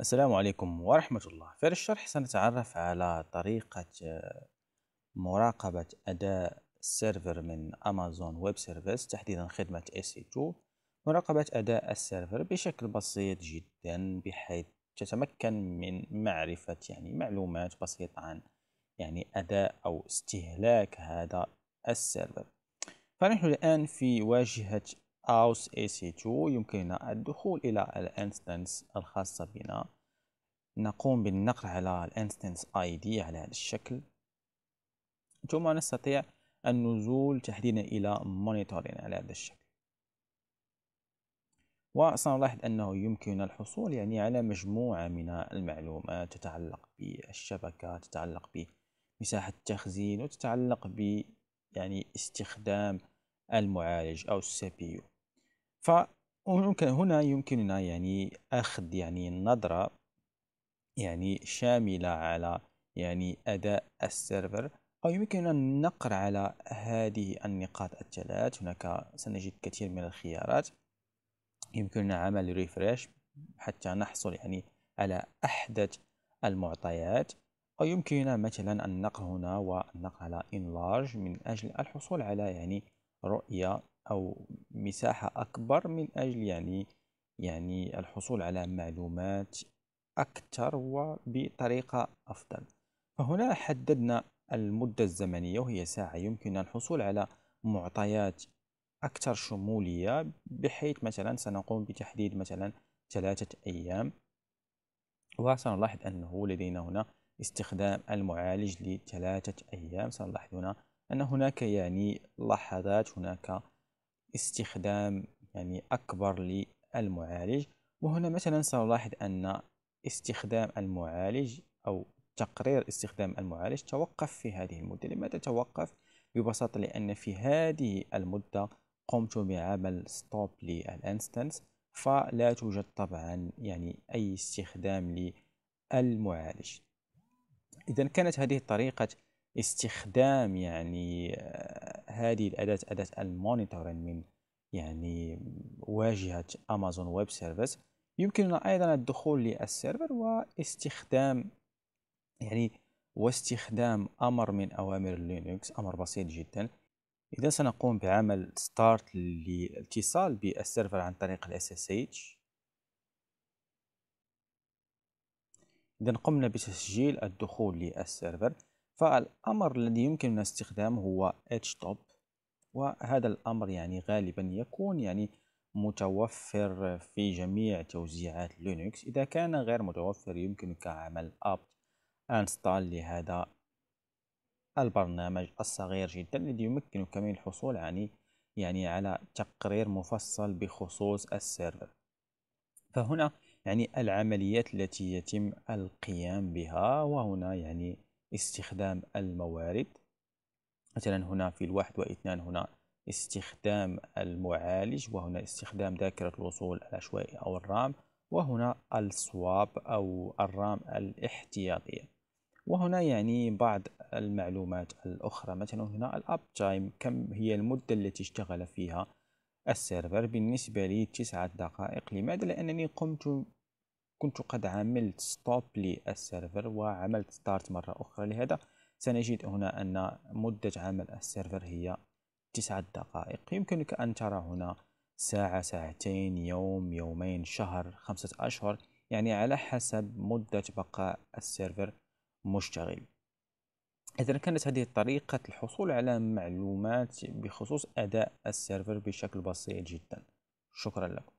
السلام عليكم ورحمة الله في الشرح سنتعرف على طريقة آه، مراقبة أداء السيرفر من أمازون ويب سيرفيس تحديدا خدمه ac EC2 مراقبة أداء السيرفر بشكل بسيط جدا بحيث تتمكن من معرفة يعني معلومات بسيطة عن يعني أداء أو استهلاك هذا السيرفر فنحن الآن في واجهة اي سي 2 يمكننا الدخول إلى الانستنس الخاصة بنا نقوم بالنقر على الانستنس دي على هذا الشكل ثم نستطيع النزول تحديدا إلى مونيتورين على هذا الشكل وسنلاحظ أنه يمكننا الحصول يعني على مجموعة من المعلومات تتعلق بالشبكة تتعلق بمساحة التخزين وتتعلق ب يعني استخدام المعالج أو السي بي يو فممكن هنا يمكننا يعني أخذ يعني نظرة يعني شاملة على يعني أداء السيرفر أو ان النقر على هذه النقاط الثلاث هناك سنجد كثير من الخيارات يمكننا عمل ريفريش حتى نحصل يعني على أحدث المعطيات أو يمكننا مثلا النقر هنا والنقر على enlarge من أجل الحصول على يعني رؤية أو مساحة أكبر من أجل يعني يعني الحصول على معلومات أكثر وبطريقة أفضل فهنا حددنا المدة الزمنية وهي ساعة يمكن الحصول على معطيات أكثر شمولية بحيث مثلا سنقوم بتحديد مثلا ثلاثة أيام وسنلاحظ أنه لدينا هنا استخدام المعالج لثلاثة أيام سنلاحظ هنا أن هناك يعني لحظات هناك استخدام يعني أكبر للمعالج وهنا مثلا سنلاحظ أن استخدام المعالج أو تقرير استخدام المعالج توقف في هذه المدة لماذا توقف؟ ببساطة لأن في هذه المدة قمت بعمل ستوب للانستنس فلا توجد طبعا يعني أي استخدام للمعالج إذا كانت هذه طريقة استخدام يعني آه، هذه الأداة أداة المونيتورين من يعني واجهة أمازون ويب سيرفيس يمكننا أيضا الدخول للسيرفر واستخدام يعني واستخدام أمر من أوامر لينكس أمر بسيط جدا إذا سنقوم بعمل ستارت للاتصال بالسيرفر عن طريق الـ SSH إذا قمنا بتسجيل الدخول للسيرفر فالأمر الذي يمكننا استخدامه هو htop وهذا الأمر يعني غالبا يكون يعني متوفر في جميع توزيعات لينكس إذا كان غير متوفر يمكنك عمل apt install لهذا البرنامج الصغير جدا الذي يمكنك من الحصول يعني يعني على تقرير مفصل بخصوص السيرفر فهنا يعني العمليات التي يتم القيام بها وهنا يعني استخدام الموارد مثلا هنا في الواحد واثنان هنا استخدام المعالج وهنا استخدام ذاكرة الوصول العشوائي أو الرام وهنا السواب أو الرام الاحتياطية وهنا يعني بعض المعلومات الأخرى مثلا هنا الأب تايم كم هي المدة التي اشتغل فيها السيرفر بالنسبة لي تسعة دقائق لماذا؟ لأنني قمت كنت قد عملت ستوب للسيرفر وعملت ستارت مرة أخرى لهذا سنجد هنا أن مدة عمل السيرفر هي تسعة دقائق يمكنك أن ترى هنا ساعة ساعتين يوم يومين شهر خمسة أشهر يعني على حسب مدة بقاء السيرفر مشتغل إذا كانت هذه طريقة الحصول على معلومات بخصوص أداء السيرفر بشكل بسيط جدا شكرا لكم